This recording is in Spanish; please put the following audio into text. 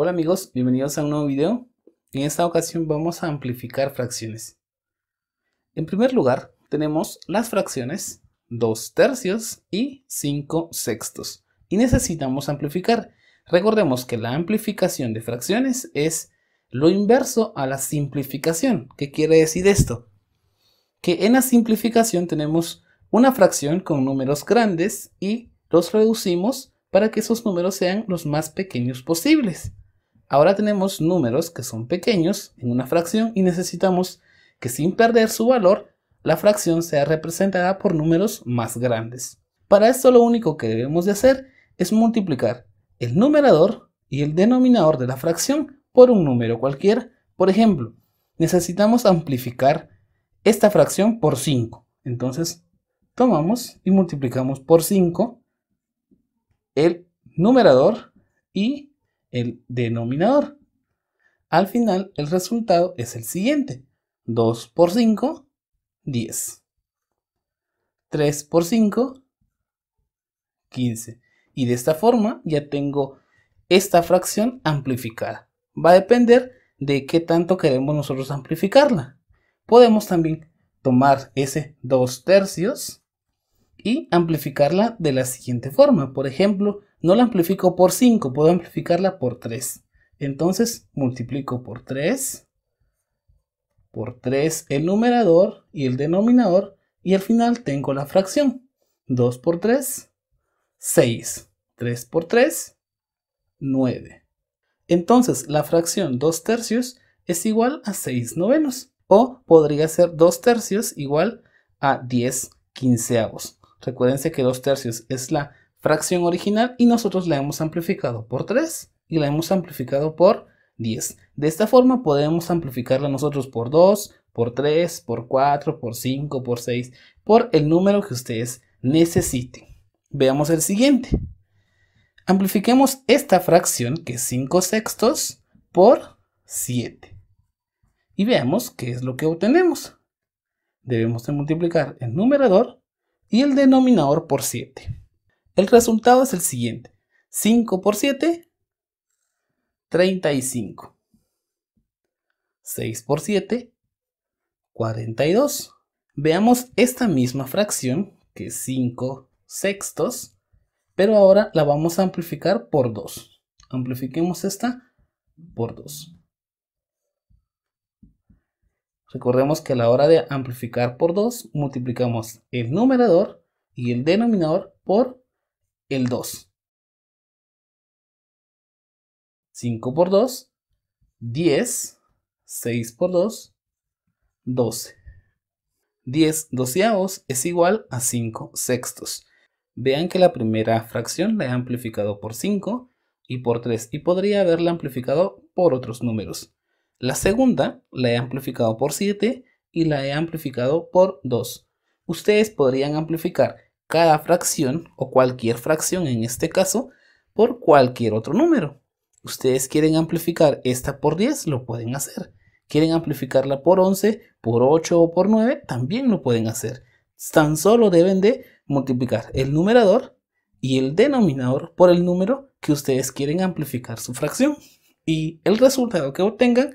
Hola amigos, bienvenidos a un nuevo video. En esta ocasión vamos a amplificar fracciones. En primer lugar tenemos las fracciones 2 tercios y 5 sextos y necesitamos amplificar. Recordemos que la amplificación de fracciones es lo inverso a la simplificación. ¿Qué quiere decir esto? Que en la simplificación tenemos una fracción con números grandes y los reducimos para que esos números sean los más pequeños posibles. Ahora tenemos números que son pequeños en una fracción y necesitamos que sin perder su valor, la fracción sea representada por números más grandes. Para esto lo único que debemos de hacer es multiplicar el numerador y el denominador de la fracción por un número cualquiera. Por ejemplo, necesitamos amplificar esta fracción por 5. Entonces tomamos y multiplicamos por 5 el numerador y el denominador. Al final, el resultado es el siguiente. 2 por 5, 10. 3 por 5, 15. Y de esta forma ya tengo esta fracción amplificada. Va a depender de qué tanto queremos nosotros amplificarla. Podemos también tomar ese 2 tercios y amplificarla de la siguiente forma. Por ejemplo, no la amplifico por 5, puedo amplificarla por 3. Entonces multiplico por 3, por 3 el numerador y el denominador y al final tengo la fracción. 2 por 3, 6. 3 por 3, 9. Entonces la fracción 2 tercios es igual a 6 novenos. O podría ser 2 tercios igual a 10 quinceavos. Recuérdense que 2 tercios es la fracción original y nosotros la hemos amplificado por 3 y la hemos amplificado por 10. De esta forma podemos amplificarla nosotros por 2, por 3, por 4, por 5, por 6, por el número que ustedes necesiten. Veamos el siguiente. Amplifiquemos esta fracción que es 5 sextos por 7. Y veamos qué es lo que obtenemos. Debemos multiplicar el numerador y el denominador por 7. El resultado es el siguiente. 5 por 7, 35. 6 por 7, 42. Veamos esta misma fracción, que es 5 sextos, pero ahora la vamos a amplificar por 2. Amplifiquemos esta por 2. Recordemos que a la hora de amplificar por 2 multiplicamos el numerador y el denominador por el 2. 5 por 2, 10, 6 por 2, 12. 10 doceavos es igual a 5 sextos. Vean que la primera fracción la he amplificado por 5 y por 3 y podría haberla amplificado por otros números. La segunda la he amplificado por 7 y la he amplificado por 2. Ustedes podrían amplificar cada fracción o cualquier fracción en este caso por cualquier otro número. Ustedes quieren amplificar esta por 10, lo pueden hacer. Quieren amplificarla por 11, por 8 o por 9, también lo pueden hacer. Tan solo deben de multiplicar el numerador y el denominador por el número que ustedes quieren amplificar su fracción. Y el resultado que obtengan